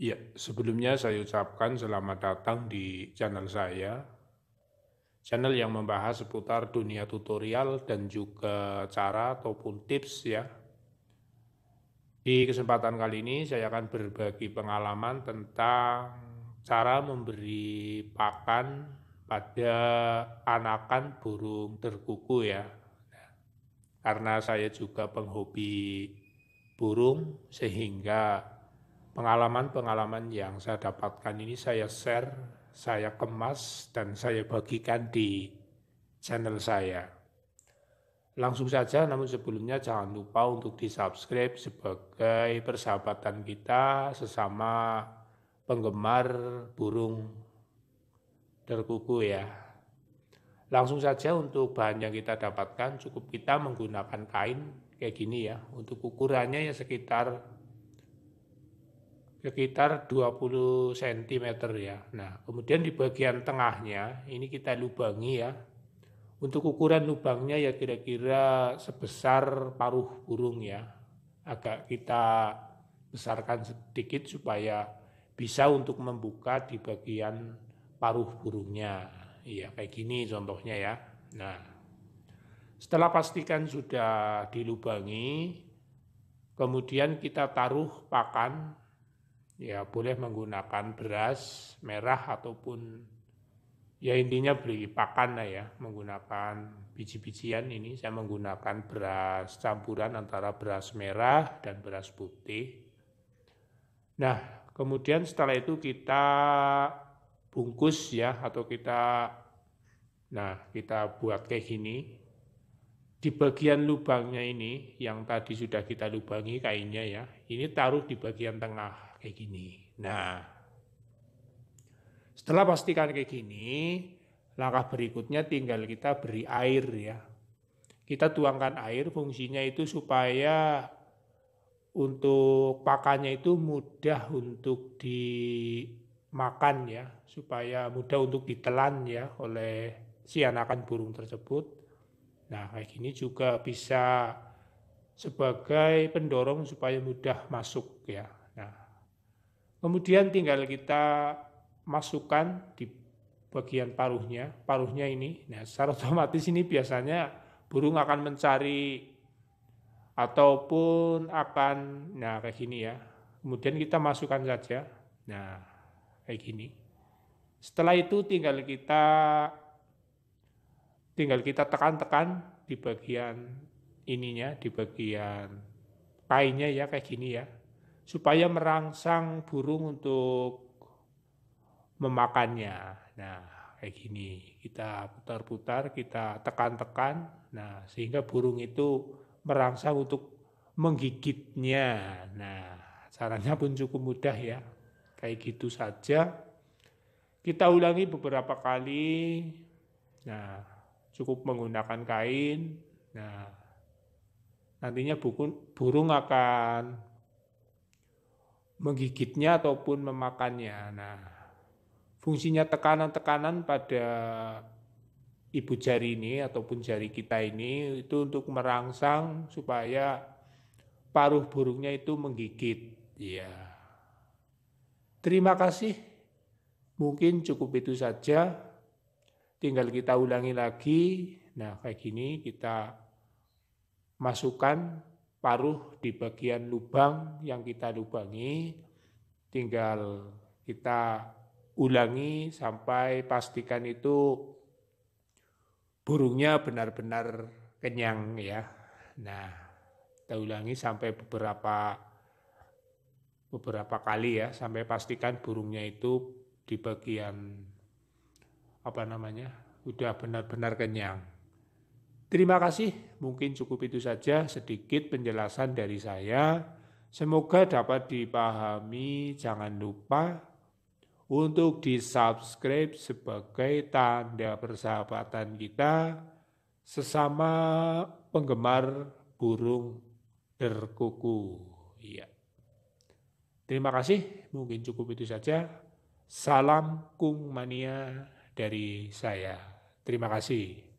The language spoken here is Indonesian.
Ya, sebelumnya saya ucapkan selamat datang di channel saya. Channel yang membahas seputar dunia tutorial dan juga cara ataupun tips ya. Di kesempatan kali ini saya akan berbagi pengalaman tentang cara memberi pakan pada anakan burung terkuku ya. Karena saya juga penghobi burung sehingga pengalaman-pengalaman yang saya dapatkan ini saya share, saya kemas, dan saya bagikan di channel saya. Langsung saja, namun sebelumnya jangan lupa untuk di-subscribe sebagai persahabatan kita sesama penggemar burung terkuku ya. Langsung saja untuk bahan yang kita dapatkan cukup kita menggunakan kain kayak gini ya. Untuk ukurannya ya sekitar sekitar 20 cm ya. Nah, kemudian di bagian tengahnya ini kita lubangi ya. Untuk ukuran lubangnya ya kira-kira sebesar paruh burung ya. Agak kita besarkan sedikit supaya bisa untuk membuka di bagian paruh burungnya. Iya, kayak gini contohnya ya. Nah, setelah pastikan sudah dilubangi, kemudian kita taruh pakan ya boleh menggunakan beras merah ataupun ya intinya beli pakan lah ya menggunakan biji-bijian ini saya menggunakan beras campuran antara beras merah dan beras putih nah kemudian setelah itu kita bungkus ya atau kita nah kita buat kayak gini di bagian lubangnya ini yang tadi sudah kita lubangi kainnya ya ini taruh di bagian tengah kayak gini nah setelah pastikan kayak gini langkah berikutnya tinggal kita beri air ya kita tuangkan air fungsinya itu supaya untuk pakannya itu mudah untuk dimakan ya supaya mudah untuk ditelan ya oleh si anakan burung tersebut Nah, kayak gini juga bisa sebagai pendorong supaya mudah masuk ya. Nah, kemudian tinggal kita masukkan di bagian paruhnya, paruhnya ini. Nah, secara otomatis ini biasanya burung akan mencari ataupun akan nah kayak gini ya. Kemudian kita masukkan saja. Nah, kayak gini. Setelah itu tinggal kita tinggal kita tekan-tekan di bagian ininya, di bagian kainnya ya kayak gini ya. Supaya merangsang burung untuk memakannya. Nah, kayak gini. Kita putar-putar, kita tekan-tekan. Nah, sehingga burung itu merangsang untuk menggigitnya. Nah, caranya pun cukup mudah ya. Kayak gitu saja. Kita ulangi beberapa kali. Nah, cukup menggunakan kain. Nah, nantinya burung akan menggigitnya ataupun memakannya. Nah, fungsinya tekanan-tekanan pada ibu jari ini ataupun jari kita ini itu untuk merangsang supaya paruh burungnya itu menggigit. Ya. Terima kasih. Mungkin cukup itu saja tinggal kita ulangi lagi. Nah, kayak gini kita masukkan paruh di bagian lubang yang kita lubangi. Tinggal kita ulangi sampai pastikan itu burungnya benar-benar kenyang ya. Nah, kita ulangi sampai beberapa beberapa kali ya sampai pastikan burungnya itu di bagian apa namanya udah benar-benar kenyang. Terima kasih, mungkin cukup itu saja sedikit penjelasan dari saya. Semoga dapat dipahami. Jangan lupa untuk di-subscribe sebagai tanda persahabatan kita sesama penggemar burung derkuku. Iya. Terima kasih, mungkin cukup itu saja. Salam Kung Mania dari saya. Terima kasih.